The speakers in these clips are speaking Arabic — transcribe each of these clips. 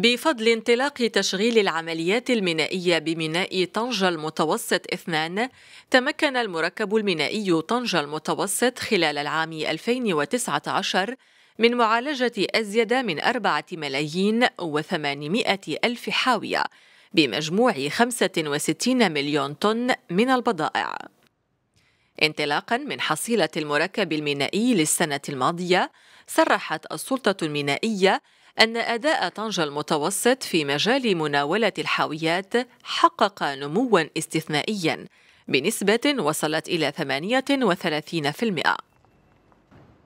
بفضل انطلاق تشغيل العمليات المينائية بميناء طنجة المتوسط اثنان تمكن المركب المينائي طنجة المتوسط خلال العام 2019 من معالجة أزيد من أربعة ملايين وثمانمائة ألف حاوية بمجموع 65 مليون طن من البضائع انطلاقا من حصيلة المركب المينائي للسنة الماضية صرحت السلطة المينائية أن أداء طنجة المتوسط في مجال مناولة الحاويات حقق نموا استثنائيا بنسبة وصلت إلى 38%.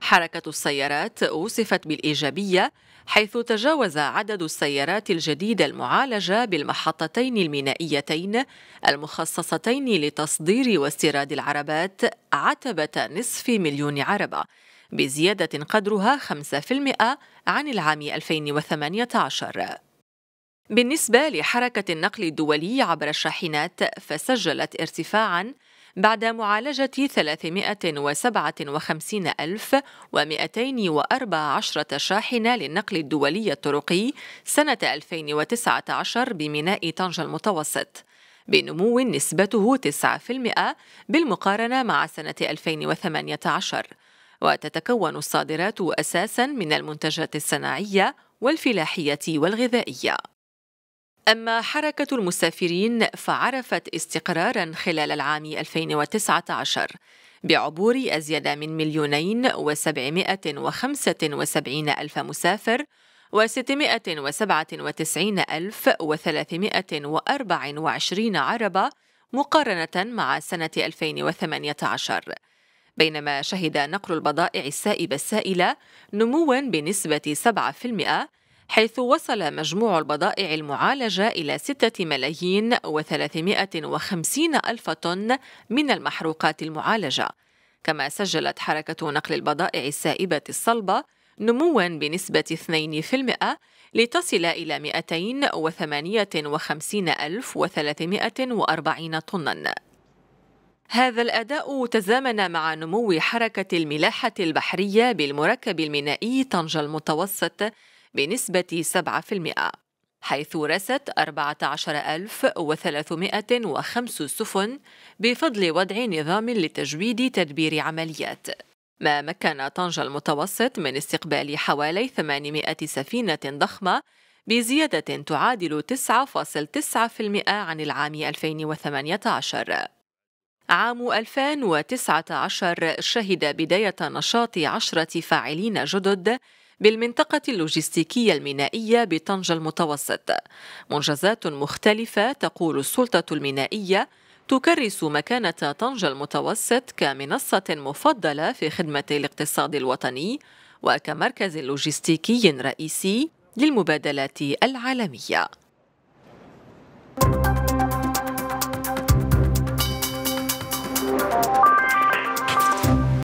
حركة السيارات وصفت بالإيجابية حيث تجاوز عدد السيارات الجديدة المعالجة بالمحطتين المينائيتين المخصصتين لتصدير واستيراد العربات عتبة نصف مليون عربة بزيادة قدرها 5% عن العام 2018 بالنسبة لحركة النقل الدولي عبر الشاحنات فسجلت ارتفاعاً بعد معالجة 357214 شاحنة للنقل الدولي الطرقي سنة 2019 بميناء طنجة المتوسط بنمو نسبته 9% بالمقارنة مع سنة 2018 وتتكون الصادرات أساسا من المنتجات الصناعية والفلاحية والغذائية أما حركة المسافرين فعرفت استقرارا خلال العام 2019 بعبور أزيد من مليونين وسبعمائة وخمسة وسبعين ألف مسافر و 697324 ألف عربة مقارنة مع سنة 2018 بينما شهد نقل البضائع السائبة السائلة نموا بنسبة 7% حيث وصل مجموع البضائع المعالجة إلى 6 ملايين و350 ألف طن من المحروقات المعالجة كما سجلت حركة نقل البضائع السائبة الصلبة نموا بنسبة 2% لتصل إلى 258,340 طنًا هذا الأداء تزامن مع نمو حركة الملاحة البحرية بالمركب المينائي طنجة المتوسط بنسبة 7%. حيث رست 14305 سفن بفضل وضع نظام لتجويد تدبير عمليات ما مكن طنجة المتوسط من استقبال حوالي 800 سفينة ضخمة بزيادة تعادل 9.9% عن العام 2018 عام 2019 شهد بداية نشاط عشرة فاعلين جدد بالمنطقة اللوجستيكية المينائية بطنجة المتوسط منجزات مختلفة تقول السلطة المينائية تكرس مكانة طنجة المتوسط كمنصة مفضلة في خدمة الاقتصاد الوطني وكمركز لوجستيكي رئيسي للمبادلات العالمية